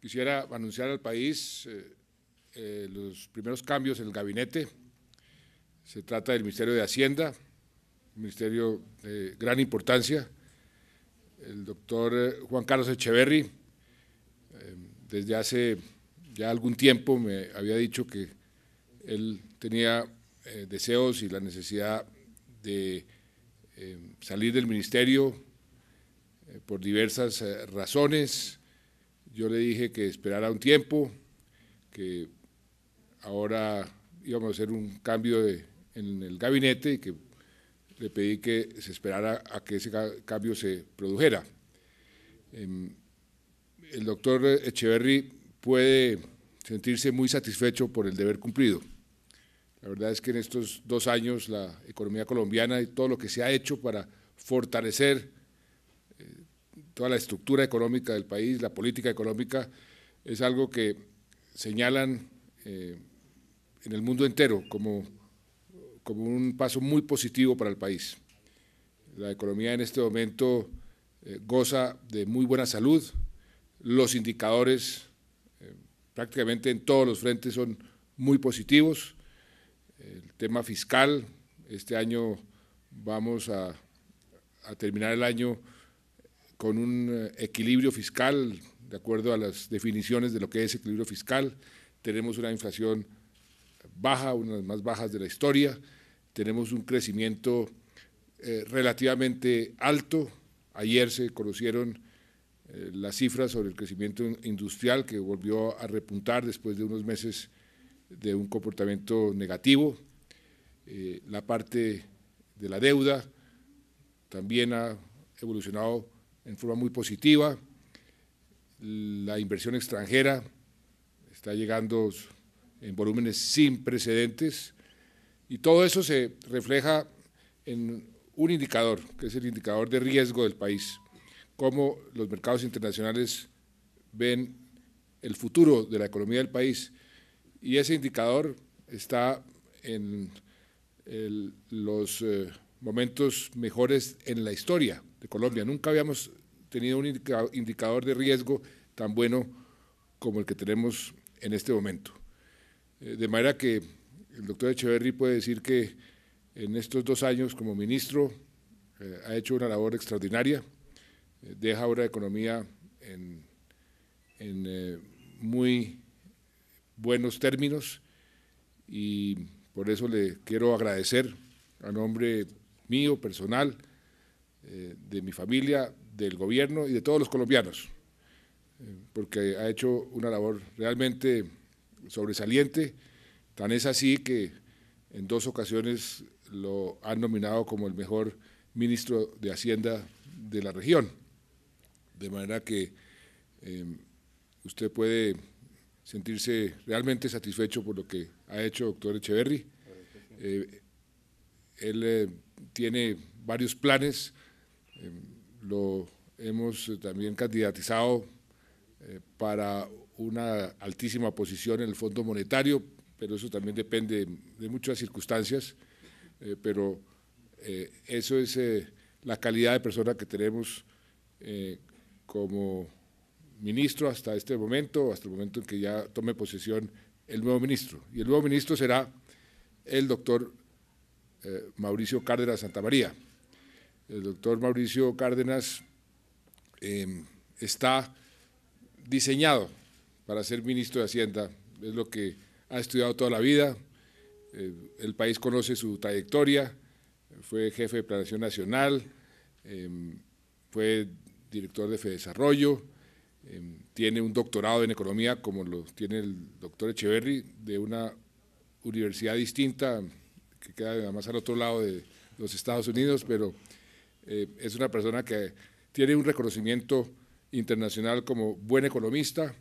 Quisiera anunciar al país eh, eh, los primeros cambios en el gabinete. Se trata del Ministerio de Hacienda, un ministerio de gran importancia. El doctor eh, Juan Carlos Echeverry, em, desde hace ya algún tiempo me había dicho que él tenía deseos y la necesidad de Em, salir del ministerio eh, por diversas eh, razones. Yo le dije que esperara un tiempo, que ahora íbamos a hacer un cambio en el gabinete y que le pedí que se esperara a que ese cambio se produjera. Em, el doctor Echeverry puede sentirse muy satisfecho por el deber cumplido. La verdad es que en estos dos años la economía colombiana y todo lo que se ha hecho para fortalecer eh, toda la estructura económica del país, la política económica, es algo que señalan eh, en el mundo entero como, como un paso muy positivo para el país. La economía en este momento eh, goza de muy buena salud, los indicadores prácticamente en todos los frentes son muy positivos el tema fiscal. Este año vamos a, terminar el año con un eh, equilibrio fiscal, de acuerdo a las definiciones de lo que es equilibrio fiscal. Tenemos una inflación baja, una de las más bajas de la historia. Tenemos un crecimiento eh, relativamente alto. Ayer se conocieron eh, las cifras sobre el crecimiento industrial que volvió a repuntar después de unos meses de un comportamiento negativo. Eh, la parte de la deuda también ha evolucionado en forma muy positiva. La inversión extranjera está llegando en volúmenes sin precedentes y todo eso se refleja en un indicador, que es el indicador de riesgo del país, cómo los mercados internacionales ven el futuro de la economía del país y ese indicador está en los eh, momentos mejores en la historia de Colombia. Nunca habíamos tenido un indicador de riesgo tan bueno como el que tenemos en este momento. Eh, de manera que el doctor Echeverry puede decir que en estos dos años como ministro eh, ha hecho una labor extraordinaria, deja ahora economía en muy buenos términos y por eso le quiero agradecer a nombre mío, personal, eh, de mi familia, del gobierno y de todos los colombianos, eh, porque ha hecho una labor realmente sobresaliente, tan es así que en dos ocasiones lo han nominado como el mejor ministro de Hacienda de la región. De manera que eh, usted puede sentirse realmente satisfecho por lo que ha hecho doctor Echeverry. Eh, él eh, tiene varios planes, eh, lo hemos también candidatizado para una altísima posición en el Fondo Monetario, pero eso también depende de muchas circunstancias, pero eso es la calidad de persona que tenemos como ministro hasta este momento, hasta el momento en que ya tome posesión el nuevo ministro. Y el nuevo ministro será el doctor eh, Mauricio Cárdenas Santamaría. El doctor Mauricio Cárdenas em, está diseñado para ser ministro de Hacienda, es lo que ha estudiado toda la vida, eh, el país conoce su trayectoria, fue jefe de Planación Nacional, em, fue director de FEDESarrollo. Em, tiene un doctorado en economía, como lo tiene el doctor Echeverry, de una universidad distinta, que queda además al otro lado de los Estados Unidos, pero eh, es una persona que tiene un reconocimiento internacional como buen economista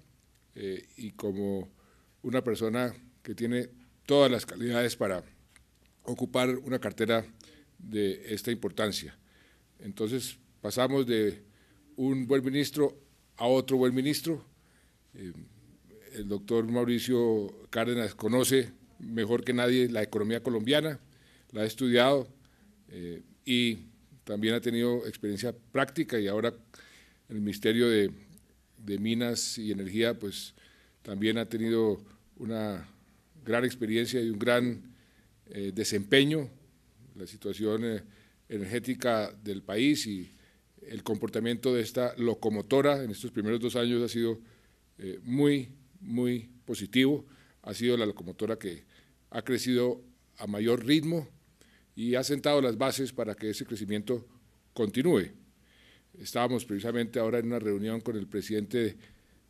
eh, y como una persona que tiene todas las calidades para ocupar una cartera de esta importancia. Entonces pasamos de un buen ministro a otro buen ministro. Eh, el doctor Mauricio Cárdenas conoce mejor que nadie la economía colombiana, la ha estudiado eh, y también ha tenido experiencia práctica y ahora el Ministerio de, Minas y Energía pues también ha tenido una gran experiencia y un gran eh, desempeño, la situación eh, energética del país y el comportamiento de esta locomotora en estos primeros dos años ha sido eh, muy, muy positivo. Ha sido la locomotora que ha crecido a mayor ritmo y ha sentado las bases para que ese crecimiento continúe. Estábamos precisamente ahora en una reunión con el presidente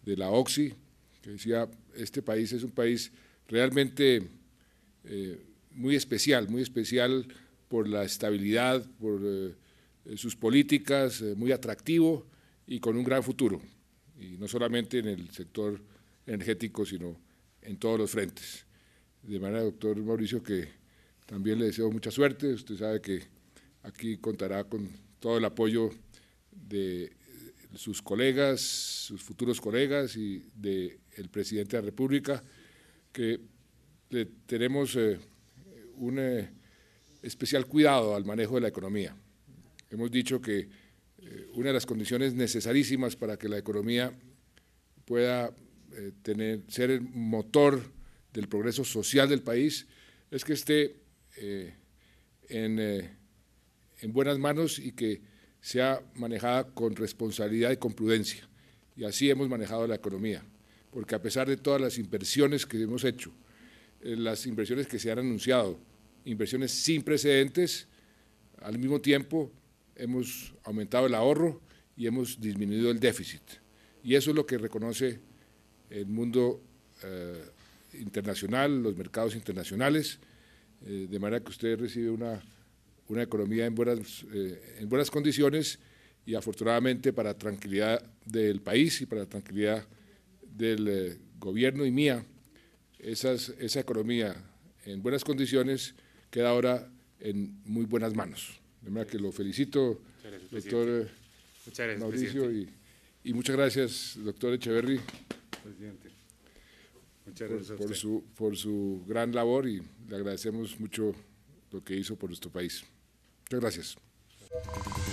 de la OXI, que decía, este país es un país realmente eh, muy especial, muy especial por la estabilidad, por... Eh, eh, sus políticas, eh, muy atractivo y con un gran futuro, y no solamente en el sector energético, sino en todos los frentes. De manera, doctor Mauricio, que también le deseo mucha suerte, usted sabe que aquí contará con todo el apoyo de eh, sus colegas, sus futuros colegas y del presidente de la República, que le tenemos un especial cuidado al manejo de la economía. Hemos dicho que eh, una de las condiciones necesarísimas para que la economía pueda eh, ser el motor del progreso social del país es que esté eh, en, buenas manos y que sea manejada con responsabilidad y con prudencia. Y así hemos manejado la economía, porque a pesar de todas las inversiones que hemos hecho, las inversiones que se han anunciado, inversiones sin precedentes, al mismo tiempo hemos aumentado el ahorro y hemos disminuido el déficit. Y eso es lo que reconoce el mundo eh, internacional, los mercados internacionales, eh, de manera que usted recibe una, economía eh, en buenas, condiciones y afortunadamente para tranquilidad del país y para tranquilidad del gobierno y mía, esa economía en buenas condiciones queda ahora en muy buenas manos. De manera que lo felicito, doctor eh, Mauricio, y, muchas gracias, doctor Echeverry, por, su, por su gran labor y le agradecemos mucho lo que hizo por nuestro país. Muchas gracias.